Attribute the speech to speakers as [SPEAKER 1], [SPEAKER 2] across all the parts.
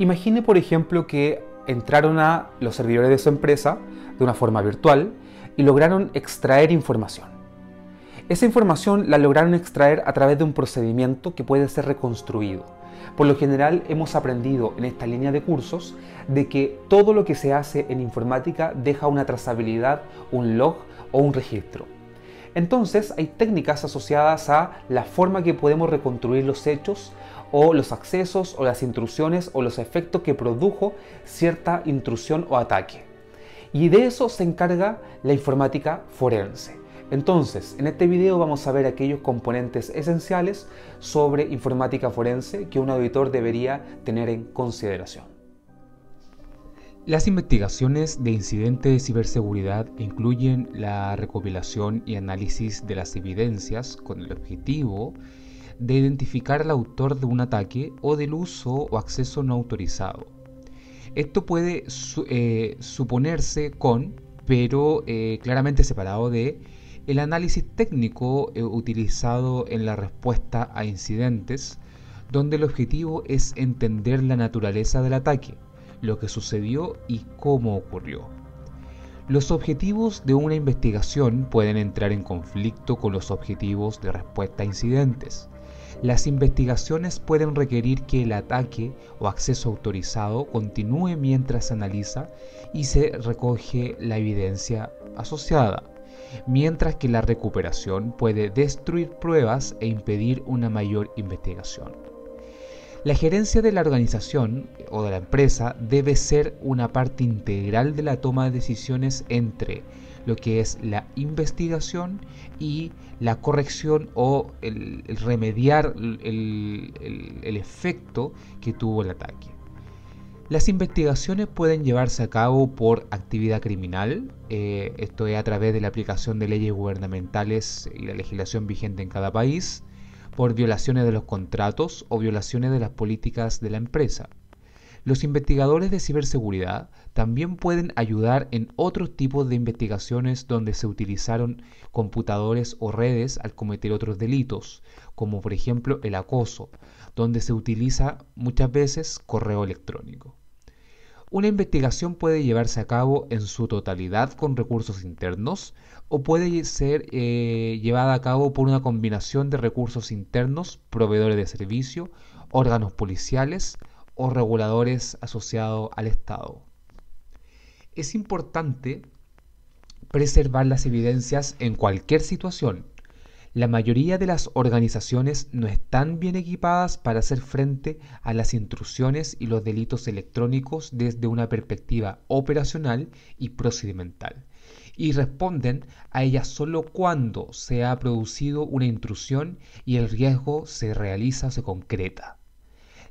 [SPEAKER 1] Imagine, por ejemplo, que entraron a los servidores de su empresa de una forma virtual y lograron extraer información. Esa información la lograron extraer a través de un procedimiento que puede ser reconstruido. Por lo general hemos aprendido en esta línea de cursos de que todo lo que se hace en informática deja una trazabilidad, un log o un registro. Entonces hay técnicas asociadas a la forma que podemos reconstruir los hechos o los accesos o las intrusiones o los efectos que produjo cierta intrusión o ataque. Y de eso se encarga la informática forense. Entonces, en este video vamos a ver aquellos componentes esenciales sobre informática forense que un auditor debería tener en consideración. Las investigaciones de incidentes de ciberseguridad incluyen la recopilación y análisis de las evidencias con el objetivo de identificar al autor de un ataque o del uso o acceso no autorizado. Esto puede eh, suponerse con, pero eh, claramente separado de, el análisis técnico eh, utilizado en la respuesta a incidentes, donde el objetivo es entender la naturaleza del ataque, lo que sucedió y cómo ocurrió. Los objetivos de una investigación pueden entrar en conflicto con los objetivos de respuesta a incidentes, las investigaciones pueden requerir que el ataque o acceso autorizado continúe mientras se analiza y se recoge la evidencia asociada, mientras que la recuperación puede destruir pruebas e impedir una mayor investigación. La gerencia de la organización o de la empresa debe ser una parte integral de la toma de decisiones entre lo que es la investigación y la corrección o el, remediar el, efecto que tuvo el ataque. Las investigaciones pueden llevarse a cabo por actividad criminal, eh, esto es a través de la aplicación de leyes gubernamentales y la legislación vigente en cada país, por violaciones de los contratos o violaciones de las políticas de la empresa, los investigadores de ciberseguridad también pueden ayudar en otros tipos de investigaciones donde se utilizaron computadores o redes al cometer otros delitos, como por ejemplo el acoso, donde se utiliza muchas veces correo electrónico. Una investigación puede llevarse a cabo en su totalidad con recursos internos o puede ser eh, llevada a cabo por una combinación de recursos internos, proveedores de servicio, órganos policiales, o reguladores asociados al Estado. Es importante preservar las evidencias en cualquier situación. La mayoría de las organizaciones no están bien equipadas para hacer frente a las intrusiones y los delitos electrónicos desde una perspectiva operacional y procedimental, y responden a ellas solo cuando se ha producido una intrusión y el riesgo se realiza o se concreta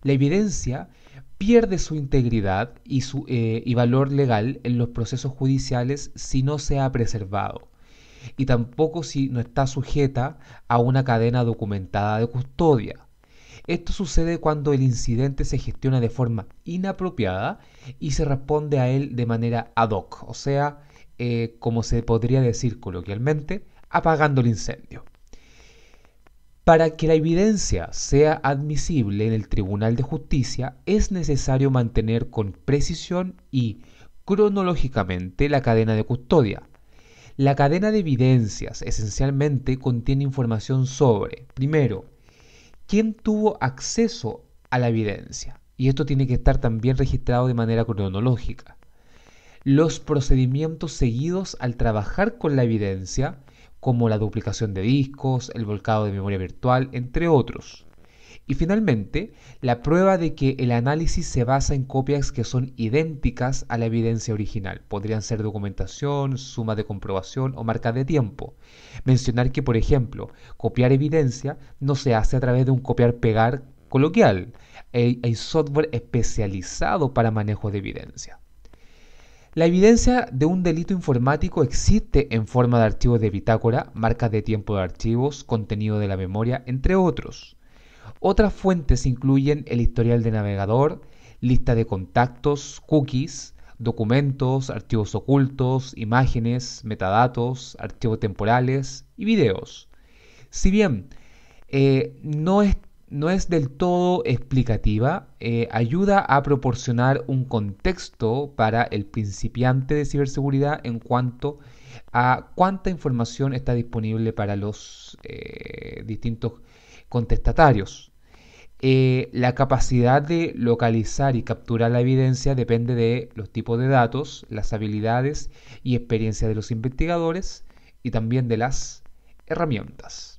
[SPEAKER 1] la evidencia pierde su integridad y, su, eh, valor legal en los procesos judiciales si no se ha preservado y tampoco si no está sujeta a una cadena documentada de custodia. Esto sucede cuando el incidente se gestiona de forma inapropiada y se responde a él de manera ad hoc, o sea, eh, como se podría decir coloquialmente, apagando el incendio. Para que la evidencia sea admisible en el Tribunal de Justicia es necesario mantener con precisión y cronológicamente la cadena de custodia. La cadena de evidencias esencialmente contiene información sobre, primero, quién tuvo acceso a la evidencia, y esto tiene que estar también registrado de manera cronológica, los procedimientos seguidos al trabajar con la evidencia, como la duplicación de discos, el volcado de memoria virtual, entre otros. Y finalmente, la prueba de que el análisis se basa en copias que son idénticas a la evidencia original. Podrían ser documentación, suma de comprobación o marca de tiempo. Mencionar que, por ejemplo, copiar evidencia no se hace a través de un copiar-pegar coloquial. Hay software especializado para manejo de evidencia. La evidencia de un delito informático existe en forma de archivos de bitácora, marcas de tiempo de archivos, contenido de la memoria, entre otros. Otras fuentes incluyen el historial de navegador, lista de contactos, cookies, documentos, archivos ocultos, imágenes, metadatos, archivos temporales y videos. Si bien eh, no es no es del todo explicativa, eh, ayuda a proporcionar un contexto para el principiante de ciberseguridad en cuanto a cuánta información está disponible para los eh, distintos contestatarios. Eh, la capacidad de localizar y capturar la evidencia depende de los tipos de datos, las habilidades y experiencia de los investigadores y también de las herramientas.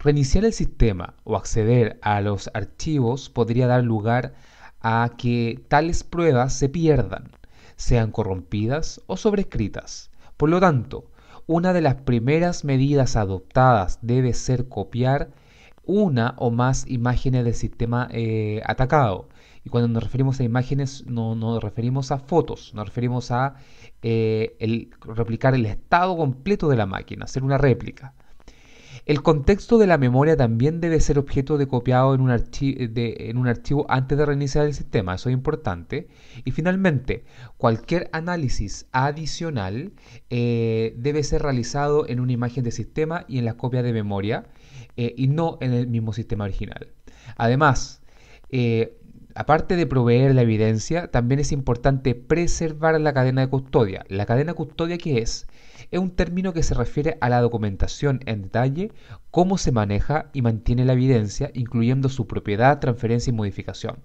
[SPEAKER 1] Reiniciar el sistema o acceder a los archivos podría dar lugar a que tales pruebas se pierdan, sean corrompidas o sobrescritas. Por lo tanto, una de las primeras medidas adoptadas debe ser copiar una o más imágenes del sistema eh, atacado. Y cuando nos referimos a imágenes, no nos referimos a fotos, nos referimos a eh, replicar el estado completo de la máquina, hacer una réplica. El contexto de la memoria también debe ser objeto de copiado en un, archivo antes de reiniciar el sistema, eso es importante. Y finalmente, cualquier análisis adicional eh, debe ser realizado en una imagen de sistema y en la copia de memoria eh, y no en el mismo sistema original. Además, eh, aparte de proveer la evidencia, también es importante preservar la cadena de custodia. ¿La cadena de custodia qué es? Es un término que se refiere a la documentación en detalle, cómo se maneja y mantiene la evidencia, incluyendo su propiedad, transferencia y modificación.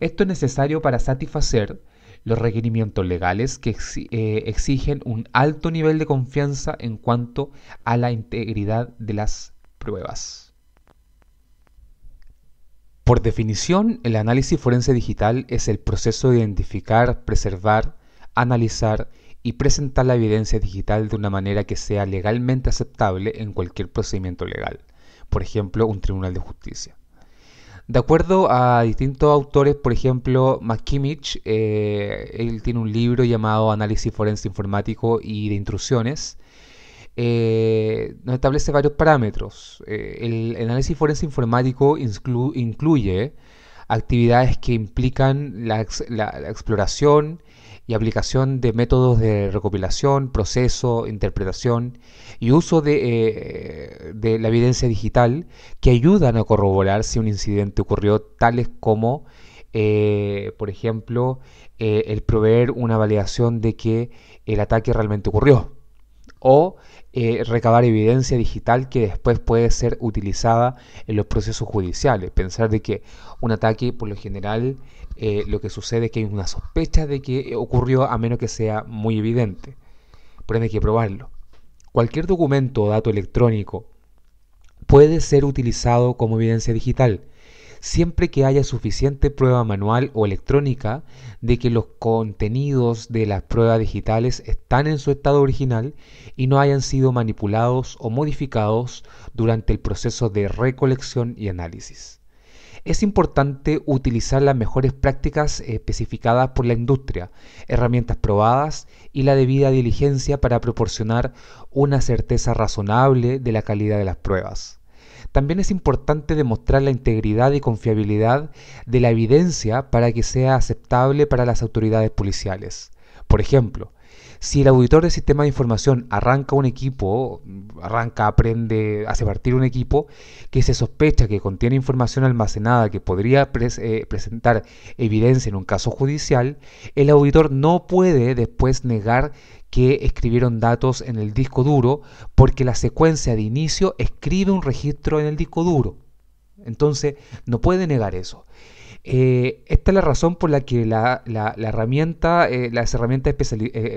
[SPEAKER 1] Esto es necesario para satisfacer los requerimientos legales que eh, exigen un alto nivel de confianza en cuanto a la integridad de las pruebas. Por definición, el análisis forense digital es el proceso de identificar, preservar, analizar y presentar la evidencia digital de una manera que sea legalmente aceptable en cualquier procedimiento legal, por ejemplo, un tribunal de justicia. De acuerdo a distintos autores, por ejemplo, McKimmich, eh, él tiene un libro llamado Análisis Forense Informático y de Intrusiones, eh, nos establece varios parámetros. Eh, el, análisis forense informático incluye actividades que implican la, exploración y aplicación de métodos de recopilación, proceso, interpretación y uso eh, de, la evidencia digital que ayudan a corroborar si un incidente ocurrió, tales como, por ejemplo, el proveer una validación de que el ataque realmente ocurrió o eh, recabar evidencia digital que después puede ser utilizada en los procesos judiciales. Pensar de que un ataque, por lo general, eh, lo que sucede es que hay una sospecha de que ocurrió a menos que sea muy evidente. Pero hay que probarlo. Cualquier documento o dato electrónico puede ser utilizado como evidencia digital siempre que haya suficiente prueba manual o electrónica de que los contenidos de las pruebas digitales están en su estado original y no hayan sido manipulados o modificados durante el proceso de recolección y análisis. Es importante utilizar las mejores prácticas especificadas por la industria, herramientas probadas y la debida diligencia para proporcionar una certeza razonable de la calidad de las pruebas. También es importante demostrar la integridad y confiabilidad de la evidencia para que sea aceptable para las autoridades policiales. Por ejemplo, si el auditor del sistema de información arranca un equipo, arranca, aprende, hace partir un equipo que se sospecha que contiene información almacenada que podría eh, presentar evidencia en un caso judicial, el auditor no puede después negar que escribieron datos en el disco duro porque la secuencia de inicio escribe un registro en el disco duro. Entonces, no puede negar eso. Eh, esta es la razón por la que la, eh, las herramientas eh,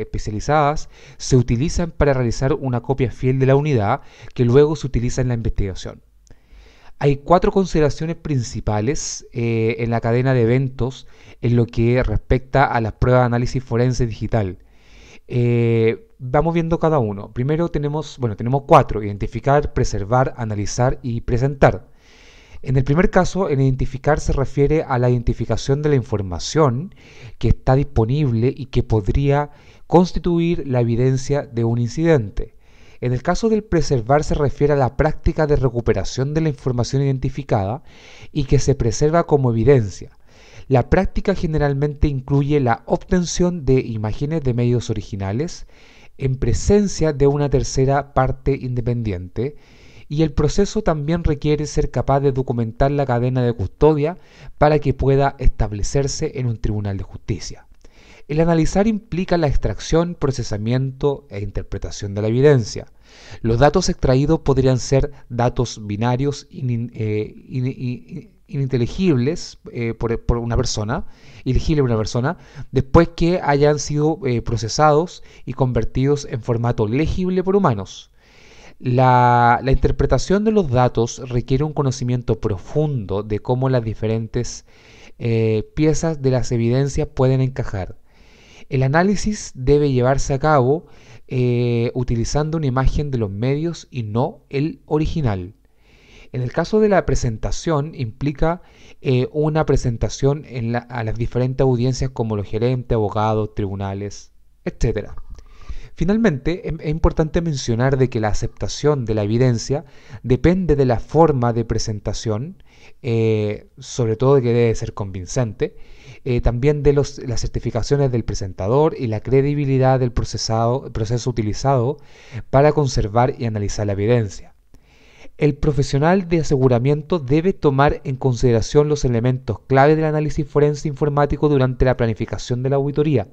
[SPEAKER 1] especializadas se utilizan para realizar una copia fiel de la unidad que luego se utiliza en la investigación. Hay cuatro consideraciones principales en la cadena de eventos en lo que respecta a las pruebas de análisis forense digital. vamos viendo cada uno. Primero tenemos, bueno, tenemos cuatro, identificar, preservar, analizar y presentar. En el primer caso, el identificar se refiere a la identificación de la información que está disponible y que podría constituir la evidencia de un incidente. En el caso del preservar se refiere a la práctica de recuperación de la información identificada y que se preserva como evidencia. La práctica generalmente incluye la obtención de imágenes de medios originales en presencia de una tercera parte independiente y el proceso también requiere ser capaz de documentar la cadena de custodia para que pueda establecerse en un tribunal de justicia. El analizar implica la extracción, procesamiento e interpretación de la evidencia. Los datos extraídos podrían ser datos binarios eh, ininteligibles eh, por, una persona, por una persona, después que hayan sido eh, procesados y convertidos en formato legible por humanos. La, interpretación de los datos requiere un conocimiento profundo de cómo las diferentes eh, piezas de las evidencias pueden encajar. El análisis debe llevarse a cabo eh, utilizando una imagen de los medios y no el original. En el caso de la presentación implica eh, una presentación a las diferentes audiencias como los gerentes, abogados, tribunales, etc., Finalmente, em, es importante mencionar de que la aceptación de la evidencia depende de la forma de presentación, eh, sobre todo de que debe ser convincente, eh, también de las certificaciones del presentador y la credibilidad del proceso utilizado para conservar y analizar la evidencia. El profesional de aseguramiento debe tomar en consideración los elementos clave del análisis forense informático durante la planificación de la auditoría,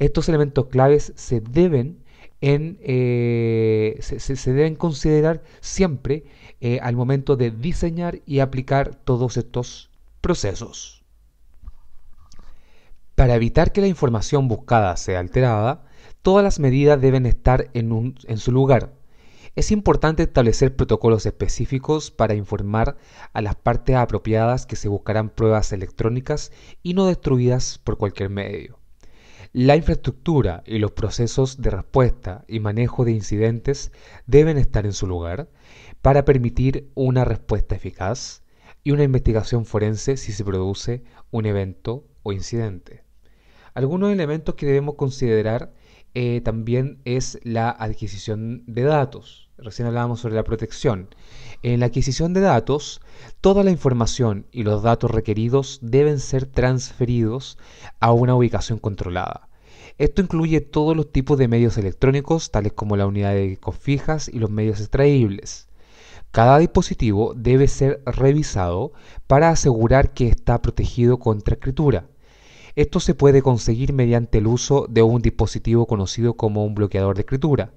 [SPEAKER 1] estos elementos claves se deben, eh, considerar siempre eh, al momento de diseñar y aplicar todos estos procesos. Para evitar que la información buscada sea alterada, todas las medidas deben estar en su lugar, es importante establecer protocolos específicos para informar a las partes apropiadas que se buscarán pruebas electrónicas y no destruidas por cualquier medio. La infraestructura y los procesos de respuesta y manejo de incidentes deben estar en su lugar para permitir una respuesta eficaz y una investigación forense si se produce un evento o incidente. Algunos elementos que debemos considerar eh, también es la adquisición de datos recién hablábamos sobre la protección. En la adquisición de datos, toda la información y los datos requeridos deben ser transferidos a una ubicación controlada. Esto incluye todos los tipos de medios electrónicos, tales como la unidad de fijas y los medios extraíbles. Cada dispositivo debe ser revisado para asegurar que está protegido contra escritura. Esto se puede conseguir mediante el uso de un dispositivo conocido como un bloqueador de escritura.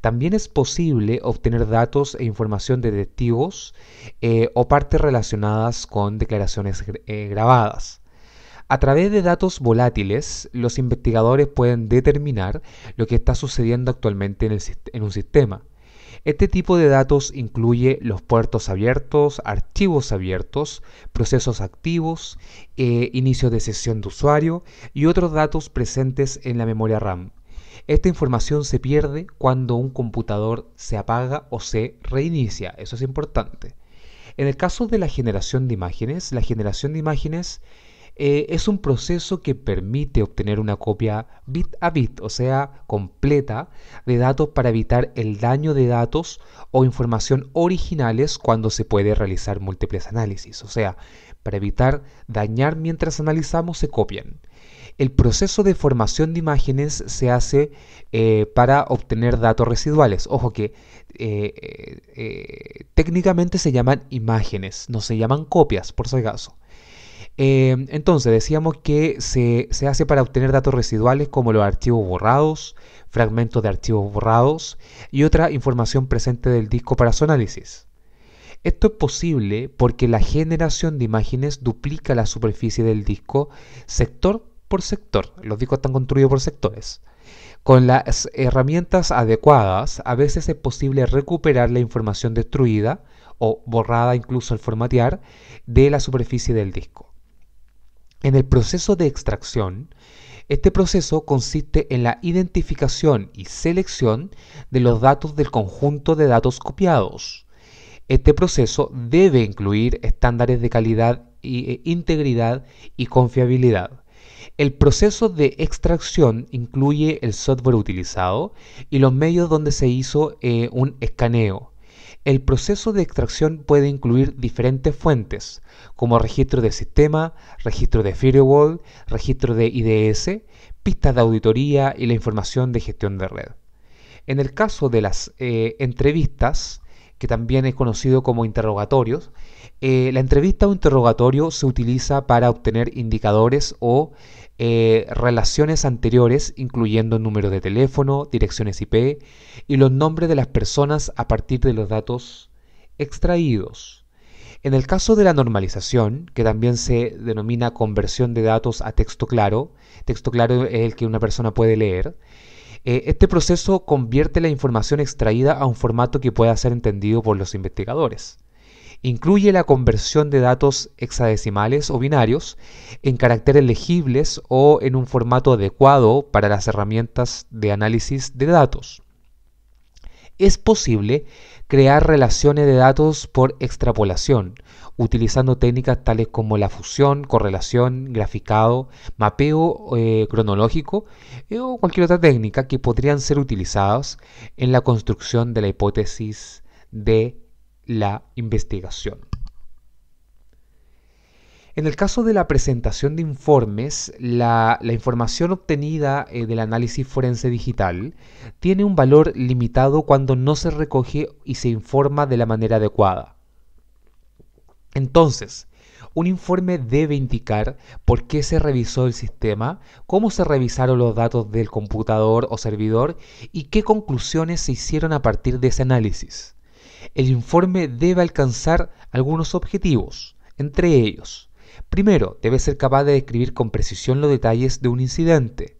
[SPEAKER 1] También es posible obtener datos e información de testigos eh, o partes relacionadas con declaraciones eh, grabadas. A través de datos volátiles, los investigadores pueden determinar lo que está sucediendo actualmente en, un sistema. Este tipo de datos incluye los puertos abiertos, archivos abiertos, procesos activos, eh, inicio inicios de sesión de usuario y otros datos presentes en la memoria RAM. Esta información se pierde cuando un computador se apaga o se reinicia, eso es importante. En el caso de la generación de imágenes, la generación de imágenes eh, es un proceso que permite obtener una copia bit a bit, o sea, completa, de datos para evitar el daño de datos o información originales cuando se puede realizar múltiples análisis, o sea, para evitar dañar mientras analizamos se copian el proceso de formación de imágenes se hace eh, para obtener datos residuales. Ojo que eh, eh, técnicamente se llaman imágenes, no se llaman copias, por si acaso. entonces, decíamos que se, se, hace para obtener datos residuales como los archivos borrados, fragmentos de archivos borrados y otra información presente del disco para su análisis. Esto es posible porque la generación de imágenes duplica la superficie del disco sector por sector. Los discos están construidos por sectores. Con las herramientas adecuadas, a veces es posible recuperar la información destruida o borrada incluso al formatear de la superficie del disco. En el proceso de extracción, este proceso consiste en la identificación y selección de los datos del conjunto de datos copiados. Este proceso debe incluir estándares de calidad e integridad y confiabilidad el proceso de extracción incluye el software utilizado y los medios donde se hizo eh, un escaneo. El proceso de extracción puede incluir diferentes fuentes, como registro de sistema, registro de firewall, registro de IDS, pistas de auditoría y la información de gestión de red. En el caso de las eh, entrevistas, que también es conocido como interrogatorios, eh, la entrevista o interrogatorio se utiliza para obtener indicadores o eh, relaciones anteriores, incluyendo número de teléfono, direcciones IP y los nombres de las personas a partir de los datos extraídos. En el caso de la normalización, que también se denomina conversión de datos a texto claro, texto claro es el que una persona puede leer, eh, este proceso convierte la información extraída a un formato que pueda ser entendido por los investigadores. Incluye la conversión de datos hexadecimales o binarios en caracteres legibles o en un formato adecuado para las herramientas de análisis de datos. Es posible crear relaciones de datos por extrapolación, utilizando técnicas tales como la fusión, correlación, graficado, mapeo eh, cronológico eh, o cualquier otra técnica que podrían ser utilizadas en la construcción de la hipótesis de la investigación. En el caso de la presentación de informes, la, información obtenida eh, del análisis forense digital tiene un valor limitado cuando no se recoge y se informa de la manera adecuada. Entonces, un informe debe indicar por qué se revisó el sistema, cómo se revisaron los datos del computador o servidor y qué conclusiones se hicieron a partir de ese análisis. El informe debe alcanzar algunos objetivos, entre ellos, primero, debe ser capaz de describir con precisión los detalles de un incidente.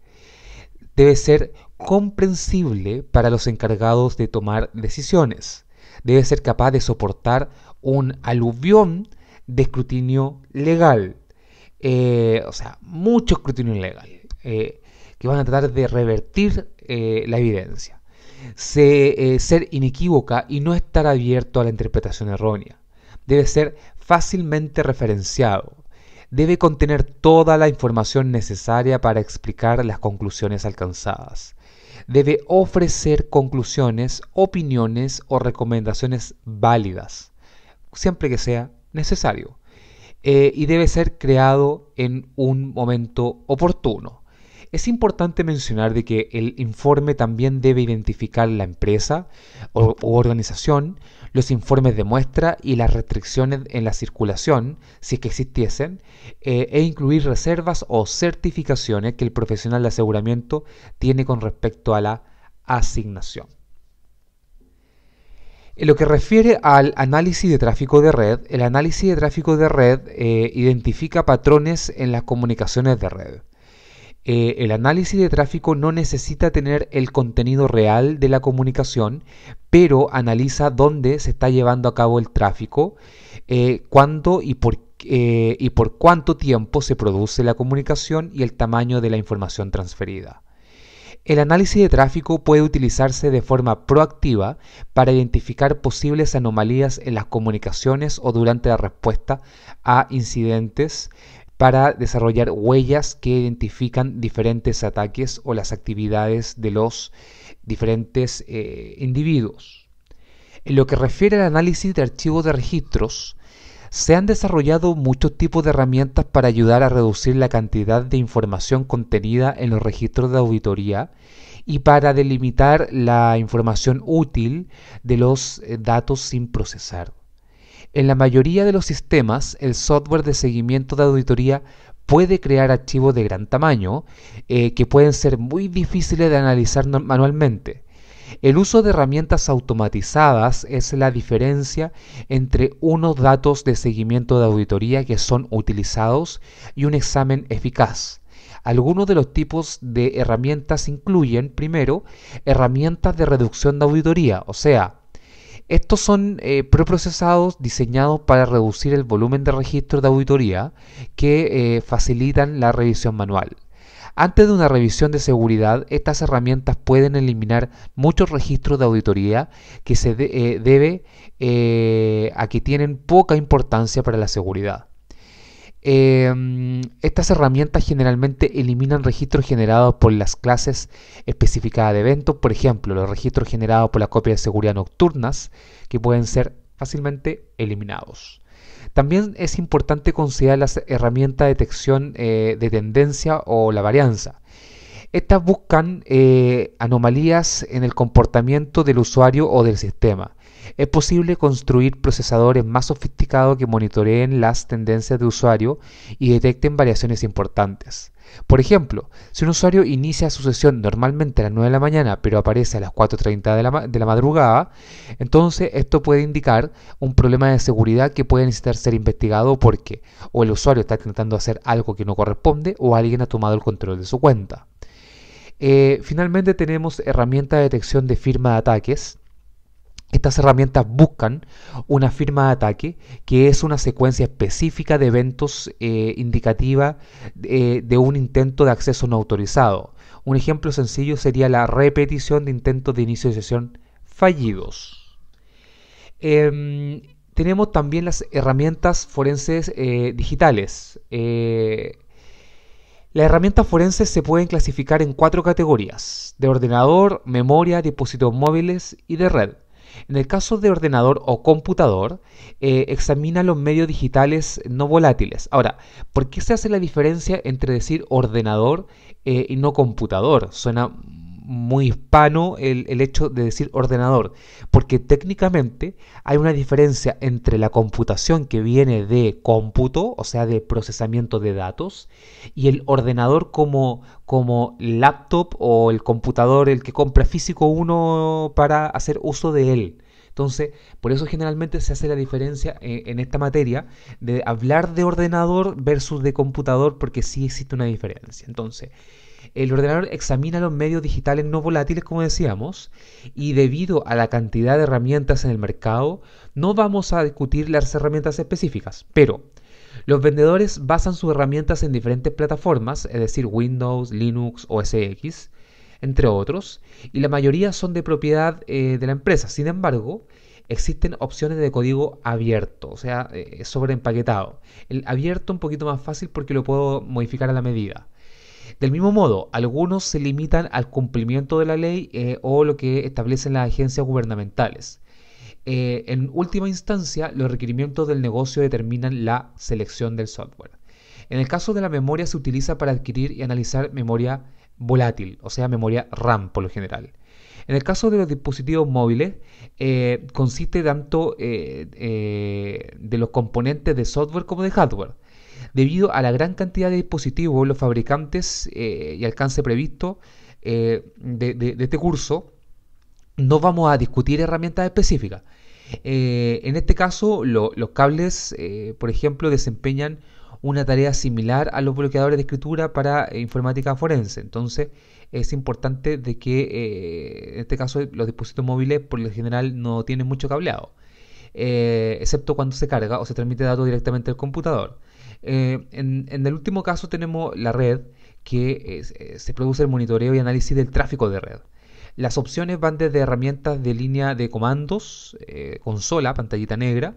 [SPEAKER 1] Debe ser comprensible para los encargados de tomar decisiones. Debe ser capaz de soportar un aluvión de escrutinio legal. Eh, o sea, mucho escrutinio legal. Eh, que van a tratar de revertir eh, la evidencia se, eh, ser inequívoca y no estar abierto a la interpretación errónea. Debe ser fácilmente referenciado. Debe contener toda la información necesaria para explicar las conclusiones alcanzadas. Debe ofrecer conclusiones, opiniones o recomendaciones válidas, siempre que sea necesario. Eh, y debe ser creado en un momento oportuno. Es importante mencionar de que el informe también debe identificar la empresa o, organización, los informes de muestra y las restricciones en la circulación, si es que existiesen, eh, e incluir reservas o certificaciones que el profesional de aseguramiento tiene con respecto a la asignación. En lo que refiere al análisis de tráfico de red, el análisis de tráfico de red eh, identifica patrones en las comunicaciones de red. Eh, el análisis de tráfico no necesita tener el contenido real de la comunicación, pero analiza dónde se está llevando a cabo el tráfico, eh, cuándo y por, eh, y por cuánto tiempo se produce la comunicación y el tamaño de la información transferida. El análisis de tráfico puede utilizarse de forma proactiva para identificar posibles anomalías en las comunicaciones o durante la respuesta a incidentes para desarrollar huellas que identifican diferentes ataques o las actividades de los diferentes eh, individuos. En lo que refiere al análisis de archivos de registros, se han desarrollado muchos tipos de herramientas para ayudar a reducir la cantidad de información contenida en los registros de auditoría y para delimitar la información útil de los eh, datos sin procesar. En la mayoría de los sistemas, el software de seguimiento de auditoría puede crear archivos de gran tamaño eh, que pueden ser muy difíciles de analizar manualmente. El uso de herramientas automatizadas es la diferencia entre unos datos de seguimiento de auditoría que son utilizados y un examen eficaz. Algunos de los tipos de herramientas incluyen, primero, herramientas de reducción de auditoría, o sea, estos son eh, preprocesados diseñados para reducir el volumen de registros de auditoría que eh, facilitan la revisión manual. Antes de una revisión de seguridad, estas herramientas pueden eliminar muchos registros de auditoría que se eh, debe a que tienen poca importancia para la seguridad. Em, estas herramientas generalmente eliminan registros generados por las clases especificadas de eventos, por ejemplo, los registros generados por las copias de seguridad nocturnas, que pueden ser fácilmente eliminados. También es importante considerar las herramientas de detección eh, de tendencia o la varianza. Estas buscan eh, anomalías en el comportamiento del usuario o del sistema. Es posible construir procesadores más sofisticados que monitoreen las tendencias de usuario y detecten variaciones importantes. Por ejemplo, si un usuario inicia su sesión normalmente a las 9 de la mañana, pero aparece a las 4.30 de la, de la madrugada, entonces esto puede indicar un problema de seguridad que puede necesitar ser investigado porque o el usuario está intentando hacer algo que no corresponde o alguien ha tomado el control de su cuenta. Eh, finalmente tenemos herramientas de detección de firma de ataques estas herramientas buscan una firma de ataque, que es una secuencia específica de eventos eh, indicativa eh, de un intento de acceso no autorizado. Un ejemplo sencillo sería la repetición de intentos de inicio de sesión fallidos. Em, tenemos también las herramientas forenses eh, digitales. Las herramientas forenses se pueden clasificar en cuatro categorías, de ordenador, memoria, dispositivos móviles y de red. En el caso de ordenador o computador, eh, examina los medios digitales no volátiles. Ahora, ¿por qué se hace la diferencia entre decir ordenador eh, y no computador? Suena muy hispano el, hecho de decir ordenador, porque técnicamente hay una diferencia entre la computación que viene de cómputo, o sea, de procesamiento de datos, y el ordenador como, como laptop o el computador, el que compra físico uno para hacer uso de él. Entonces, por eso generalmente se hace la diferencia eh, en, esta materia de hablar de ordenador versus de computador, porque sí existe una diferencia. Entonces, el ordenador examina los medios digitales no volátiles, como decíamos, y debido a la cantidad de herramientas en el mercado, no vamos a discutir las herramientas específicas, pero los vendedores basan sus herramientas en diferentes plataformas, es decir, Windows, Linux, o X, entre otros, y la mayoría son de propiedad eh, de la empresa. Sin embargo, existen opciones de código abierto, o sea, eh, sobre empaquetado. El abierto un poquito más fácil porque lo puedo modificar a la medida. Del mismo modo, algunos se limitan al cumplimiento de la ley eh, o lo que establecen las agencias gubernamentales. Eh, en última instancia, los requerimientos del negocio determinan la selección del software. En el caso de la memoria se utiliza para adquirir y analizar memoria volátil, o sea, memoria RAM por lo general. En el caso de los dispositivos móviles, eh, consiste tanto de los componentes de software como de hardware. Debido a la gran cantidad de dispositivos, los fabricantes eh, y alcance previsto eh, de, este curso, no vamos a discutir herramientas específicas. Eh, en este caso, los cables, por ejemplo, desempeñan una tarea similar a los bloqueadores de escritura para informática forense. Entonces, es importante de que, en este caso, los dispositivos móviles por lo general no tienen mucho cableado. excepto cuando se carga o se transmite datos directamente al computador. Eh, en, el último caso tenemos la red, que eh, se produce el monitoreo y análisis del tráfico de red. Las opciones van desde herramientas de línea de comandos, eh, consola, pantallita negra,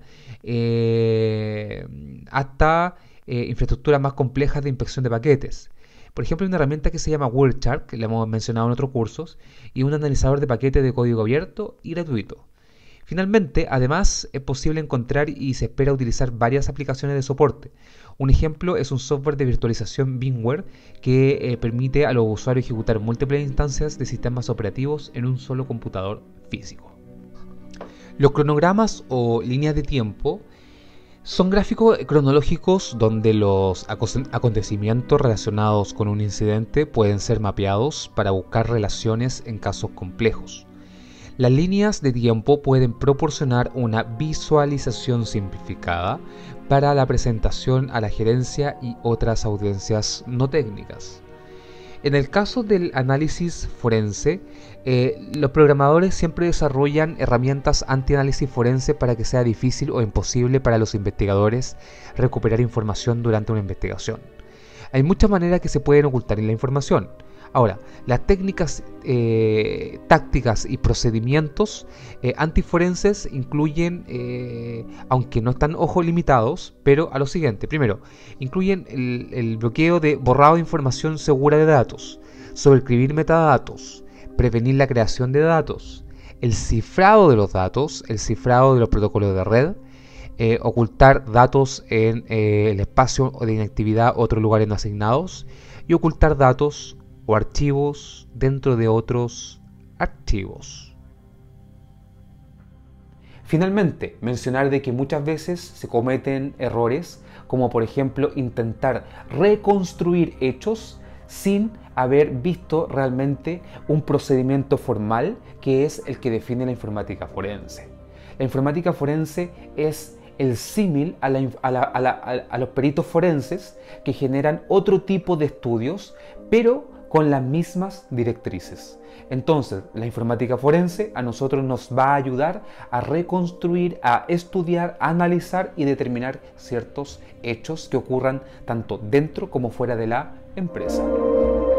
[SPEAKER 1] hasta infraestructuras más complejas de inspección de paquetes. Por ejemplo, una herramienta que se llama WordChark, que la hemos mencionado en otros cursos, y un analizador de paquetes de código abierto y gratuito. Finalmente, además, es posible encontrar y se espera utilizar varias aplicaciones de soporte. Un ejemplo es un software de virtualización VMware que eh, permite a los usuarios ejecutar múltiples instancias de sistemas operativos en un solo computador físico. Los cronogramas o líneas de tiempo son gráficos cronológicos donde los acontecimientos relacionados con un incidente pueden ser mapeados para buscar relaciones en casos complejos. Las líneas de tiempo pueden proporcionar una visualización simplificada para la presentación a la gerencia y otras audiencias no técnicas. En el caso del análisis forense, eh, los programadores siempre desarrollan herramientas anti-análisis forense para que sea difícil o imposible para los investigadores recuperar información durante una investigación. Hay muchas maneras que se pueden ocultar en la información. Ahora, las técnicas, eh, tácticas y procedimientos eh, antiforenses incluyen, eh, aunque no están ojo limitados, pero a lo siguiente. Primero, incluyen el, bloqueo de borrado de información segura de datos, sobreescribir metadatos, prevenir la creación de datos, el cifrado de los datos, el cifrado de los protocolos de red, eh, ocultar datos en eh, el espacio de inactividad otros lugares no asignados y ocultar datos o archivos dentro de otros archivos. Finalmente, mencionar de que muchas veces se cometen errores como por ejemplo intentar reconstruir hechos sin haber visto realmente un procedimiento formal que es el que define la informática forense. La informática forense es el símil a, los peritos forenses que generan otro tipo de estudios, pero con las mismas directrices. Entonces, la informática forense a nosotros nos va a ayudar a reconstruir, a estudiar, a analizar y determinar ciertos hechos que ocurran tanto dentro como fuera de la empresa.